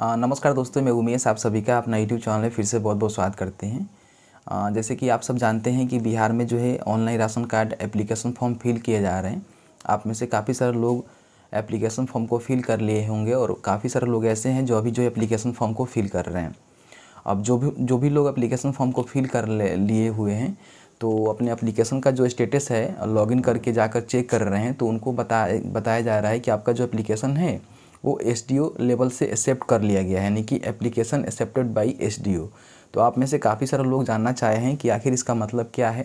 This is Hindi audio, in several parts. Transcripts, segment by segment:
नमस्कार दोस्तों मैं उमेश आप सभी का अपना यूट्यूब चैनल में फिर से बहुत बहुत स्वागत करते हैं जैसे कि आप सब जानते हैं कि बिहार में जो है online ration card application form fill किए जा रहे हैं आप में से काफ़ी सारे लोग एप्लीकेशन फॉर्म को फिल कर लिए होंगे और काफ़ी सारे लोग ऐसे हैं जो अभी जो एप्लीकेशन फॉर्म को फिल कर रहे हैं अब जो भी जो भी लोग एप्लीकेशन फॉर्म को फिल कर लिए हुए हैं तो अपने एप्लीकेशन का जो स्टेटस है लॉगिन करके जाकर चेक कर रहे हैं तो उनको बता बताया जा रहा है कि आपका जो एप्लीकेशन है वो एस लेवल से एक्सेप्ट कर लिया गया है यानी कि एप्लीकेशन एक्सेप्टेड बाई एस तो आप में से काफ़ी सारे लोग जानना चाहे हैं कि आखिर इसका मतलब क्या है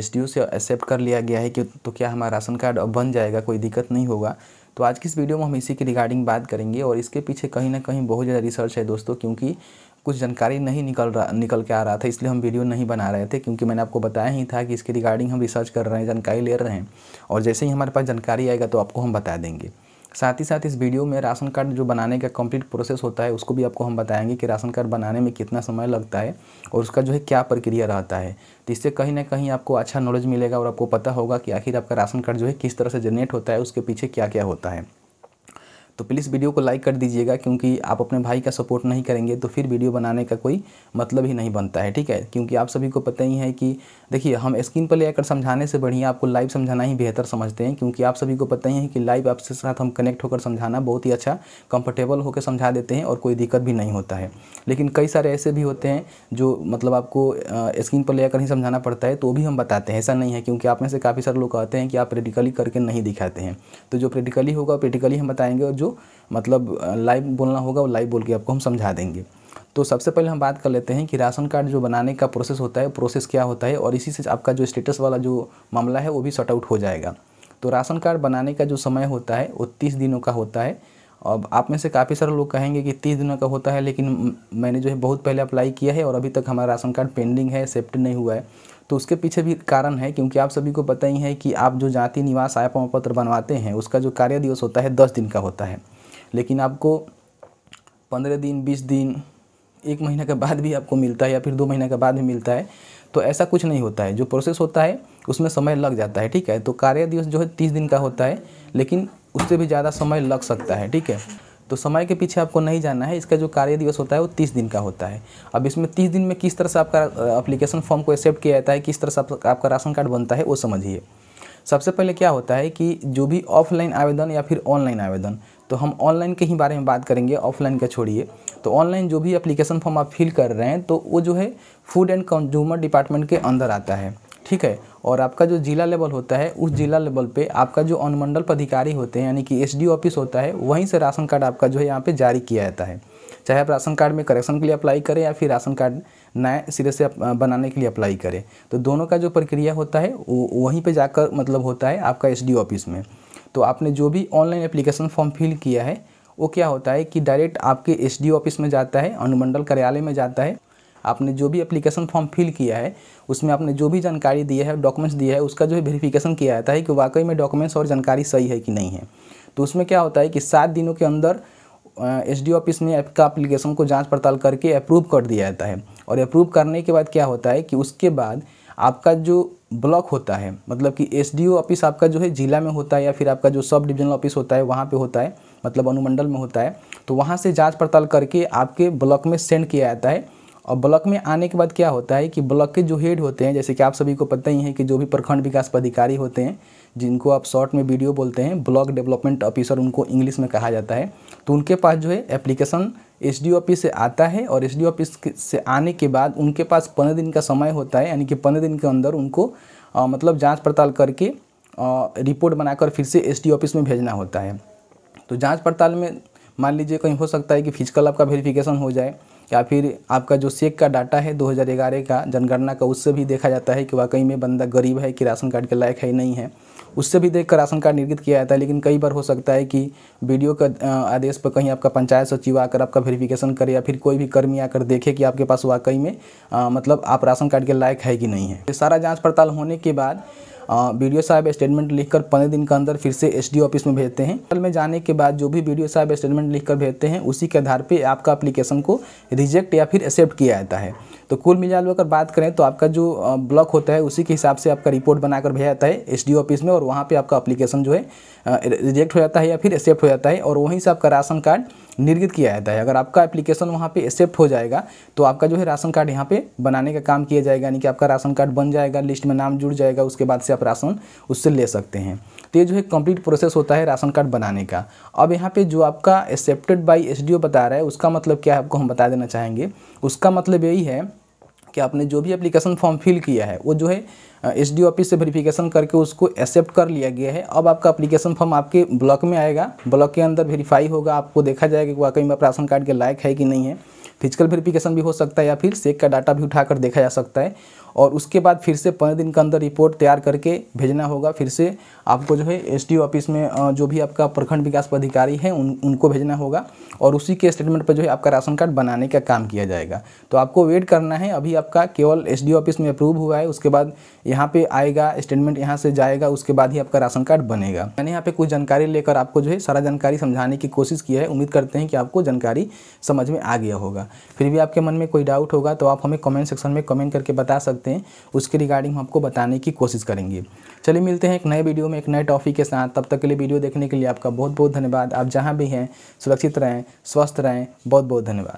एस से एक्सेप्ट कर लिया गया है कि तो क्या हमारा राशन कार्ड अब बन जाएगा कोई दिक्कत नहीं होगा तो आज की इस वीडियो में हम इसी के रिगार्डिंग बात करेंगे और इसके पीछे कहीं ना कहीं बहुत ज़्यादा रिसर्च है दोस्तों क्योंकि कुछ जानकारी नहीं निकल रहा निकल के आ रहा था इसलिए हम वीडियो नहीं बना रहे थे क्योंकि मैंने आपको बताया ही था कि इसके रिगार्डिंग हम रिसर्च कर रहे हैं जानकारी ले रहे हैं और जैसे ही हमारे पास जानकारी आएगा तो आपको हम बता देंगे साथ ही साथ इस वीडियो में राशन कार्ड जो बनाने का कंप्लीट प्रोसेस होता है उसको भी आपको हम बताएंगे कि राशन कार्ड बनाने में कितना समय लगता है और उसका जो है क्या प्रक्रिया रहता है तो इससे कहीं ना कहीं आपको अच्छा नॉलेज मिलेगा और आपको पता होगा कि आखिर आपका राशन कार्ड जो है किस तरह से जनरेट होता है उसके पीछे क्या क्या होता है तो प्लीज़ वीडियो को लाइक कर दीजिएगा क्योंकि आप अपने भाई का सपोर्ट नहीं करेंगे तो फिर वीडियो बनाने का कोई मतलब ही नहीं बनता है ठीक है क्योंकि आप सभी को पता ही है कि देखिए हम स्क्रीन पर ले आकर समझाने से बढ़िया आपको लाइव समझाना ही बेहतर समझते हैं क्योंकि आप सभी को पता ही है कि लाइव आपके साथ हम कनेक्ट होकर समझाना बहुत ही अच्छा कंफर्टेबल होकर समझा देते हैं और कोई दिक्कत भी नहीं होता है लेकिन कई सारे ऐसे भी होते हैं जो मतलब आपको स्क्रीन पर ले आकर ही समझाना पड़ता है तो भी हम बताते हैं ऐसा नहीं है क्योंकि आप में से काफ़ी सारे लोग कहते हैं कि आप प्रैक्टिकली करके नहीं दिखाते हैं तो जो प्रैक्टिकली होगा प्रैक्टिकली हम बताएँगे और जो मतलब लाइव बोलना होगा वो लाइव बोल के आपको हम समझा देंगे तो सबसे पहले हम बात कर लेते हैं कि राशन कार्ड जो बनाने का प्रोसेस होता है प्रोसेस क्या होता है और इसी से आपका जो स्टेटस वाला जो मामला है वो भी शॉर्ट आउट हो जाएगा तो राशन कार्ड बनाने का जो समय होता है वो तीस दिनों का होता है अब आप में से काफ़ी सारे लोग कहेंगे कि तीस दिनों का होता है लेकिन मैंने जो है बहुत पहले अप्लाई किया है और अभी तक हमारा राशन कार्ड पेंडिंग है एक्सेप्ट नहीं हुआ है तो उसके पीछे भी कारण है क्योंकि आप सभी को पता ही है कि आप जो जाति निवास आय प्रमाण पत्र बनवाते हैं उसका जो कार्य दिवस होता है दस दिन का होता है लेकिन आपको पंद्रह दिन बीस दिन एक महीना के बाद भी आपको मिलता है या फिर दो महीने के बाद भी मिलता है तो ऐसा कुछ नहीं होता है जो प्रोसेस होता है उसमें समय लग जाता है ठीक है तो कार्य दिवस जो है तीस दिन का होता है लेकिन उससे भी ज़्यादा समय लग सकता है ठीक है तो समय के पीछे आपको नहीं जाना है इसका जो कार्य दिवस होता है वो तीस दिन का होता है अब इसमें तीस दिन में किस तरह से आपका अप्लीकेशन फॉर्म को एक्सेप्ट किया जाता है किस तरह से आपका राशन कार्ड बनता है वो समझिए सबसे पहले क्या होता है कि जो भी ऑफलाइन आवेदन या फिर ऑनलाइन आवेदन तो हम ऑनलाइन के ही बारे में बात करेंगे ऑफलाइन का छोड़िए तो ऑनलाइन जो भी एप्लीकेशन फॉर्म आप फिल कर रहे हैं तो वो जो है फूड एंड कंज्यूमर डिपार्टमेंट के अंदर आता है ठीक है और आपका जो जिला लेवल होता है उस जिला लेवल पे आपका जो अनुमंडल पदाधिकारी होते हैं यानी कि एसडीओ ऑफिस होता है वहीं से राशन कार्ड आपका जो है यहाँ पे जारी किया जाता है चाहे आप राशन कार्ड में करेक्शन के लिए अप्लाई करें या फिर राशन कार्ड नए सिरे से बनाने के लिए अप्लाई करें तो दोनों का जो प्रक्रिया होता है वो वहीं पर जाकर मतलब होता है आपका एस ऑफिस में तो आपने जो भी ऑनलाइन एप्लीकेशन फॉर्म फिल किया है वो क्या होता है कि डायरेक्ट आपके एस ऑफिस में जाता है अनुमंडल कार्यालय में जाता है आपने जो भी एप्लीकेशन फॉर्म फिल किया है उसमें आपने जो भी जानकारी दी है डॉक्यूमेंट्स दिया है उसका जो है वेरीफ़िकेशन किया जाता है कि वाकई में डॉक्यूमेंट्स और जानकारी सही है कि नहीं है तो उसमें क्या होता है कि सात दिनों के अंदर एस डी ऑफिस में आपका एप्लीकेशन को जांच पड़ताल करके अप्रूव कर दिया जाता है और अप्रूव करने के बाद क्या होता है कि उसके बाद आपका जो ब्लॉक होता है मतलब कि एस ऑफिस आपका जो है ज़िला में होता है या फिर आपका जो सब डिविजनल ऑफिस होता है वहाँ पे होता है मतलब अनुमंडल में होता है तो वहाँ से जांच पड़ताल करके आपके ब्लॉक में सेंड किया जाता है और ब्लॉक में आने के बाद क्या होता है कि ब्लॉक के जो हेड होते हैं जैसे कि आप सभी को पता ही है कि जो भी प्रखंड विकास पदाधिकारी होते हैं जिनको आप शॉर्ट में वीडियो बोलते हैं ब्लॉक डेवलपमेंट ऑफिसर उनको इंग्लिश में कहा जाता है तो उनके पास जो है एप्लीकेशन एस ऑफिस से आता है और एस ऑफिस से आने के बाद उनके पास पंद्रह दिन का समय होता है यानी कि पंद्रह दिन के अंदर उनको आ, मतलब जाँच पड़ताल करके आ, रिपोर्ट बनाकर फिर से एस ऑफिस में भेजना होता है तो जाँच पड़ताल में मान लीजिए कहीं हो सकता है कि फिजिकल आपका वेरिफिकेशन हो जाए या फिर आपका जो सेक का डाटा है 2011 का जनगणना का उससे भी देखा जाता है कि वाकई में बंदा गरीब है कि राशन कार्ड के लायक है नहीं है उससे भी देखकर राशन कार्ड निर्गत किया जाता है लेकिन कई बार हो सकता है कि वीडियो का आदेश पर कहीं आपका पंचायत सचिव आकर आपका वेरिफिकेशन करे या फिर कोई भी कर्मी आकर देखे कि आपके पास वाकई में आ, मतलब आप राशन कार्ड के लायक है कि नहीं है सारा जाँच पड़ताल होने के बाद वीडियो साहब स्टेटमेंट लिखकर पंद्रह दिन के अंदर फिर से एसडीओ ऑफिस में भेजते हैं कल में जाने के बाद जो भी वीडियो साहब स्टेटमेंट लिखकर भेजते हैं उसी के आधार पर आपका अप्लीकेशन को रिजेक्ट या फिर एक्सेप्ट किया जाता है तो कुल अगर बात करें तो आपका जो ब्लॉक होता है उसी के हिसाब से आपका रिपोर्ट बनाकर भेजा जाता है एस ऑफिस में और वहाँ पर आपका अप्लीकेशन जो है रिजेक्ट हो जाता है या फिर एक्सेप्ट हो जाता है और वहीं से आपका राशन कार्ड निर्गत किया जाता है अगर आपका एप्लीकेशन वहाँ पे एक्सेप्ट हो जाएगा तो आपका जो है राशन कार्ड यहाँ पे बनाने का काम किया जाएगा यानी कि आपका राशन कार्ड बन जाएगा लिस्ट में नाम जुड़ जाएगा उसके बाद से आप राशन उससे ले सकते हैं तो ये जो है कंप्लीट प्रोसेस होता है राशन कार्ड बनाने का अब यहाँ पे जो आपका एक्सेप्टेड बाई एस बता रहा है उसका मतलब क्या है आपको हम बता देना चाहेंगे उसका मतलब यही है कि आपने जो भी एप्लीकेशन फॉर्म फिल किया है वो जो है एस डी ऑफिस से वेरीफिकेशन करके उसको एक्सेप्ट कर लिया गया है अब आपका एप्लीकेशन फॉर्म आपके ब्लॉक में आएगा ब्लॉक के अंदर वेरीफाई होगा आपको देखा जाएगा कि वाकई में राशन कार्ड के लायक है कि नहीं है फिजिकल वेरीफिकेशन भी हो सकता है या फिर सेक का डाटा भी उठाकर देखा जा सकता है और उसके बाद फिर से पंद्रह दिन के अंदर रिपोर्ट तैयार करके भेजना होगा फिर से आपको जो है एसडीओ ऑफिस में जो भी आपका प्रखंड विकास पदाधिकारी है उन उनको भेजना होगा और उसी के स्टेटमेंट पर जो है आपका राशन कार्ड बनाने का काम किया जाएगा तो आपको वेट करना है अभी आपका केवल एस ऑफिस में अप्रूव हुआ है उसके बाद यहाँ पर आएगा स्टेटमेंट यहाँ से जाएगा उसके बाद ही आपका राशन कार्ड बनेगा मैंने यहाँ पर कुछ जानकारी लेकर आपको जो है सारा जानकारी समझाने की कोशिश की है उम्मीद करते हैं कि आपको जानकारी समझ में आ गया होगा फिर भी आपके मन में कोई डाउट होगा तो आप हमें कमेंट सेक्शन में कमेंट करके बता सकते हैं उसके रिगार्डिंग हम आपको बताने की कोशिश करेंगे चलिए मिलते हैं एक नए वीडियो में एक नए टॉपिक के साथ तब तक के लिए वीडियो देखने के लिए आपका बहुत बहुत धन्यवाद आप जहाँ भी हैं सुरक्षित रहें स्वस्थ रहें बहुत बहुत धन्यवाद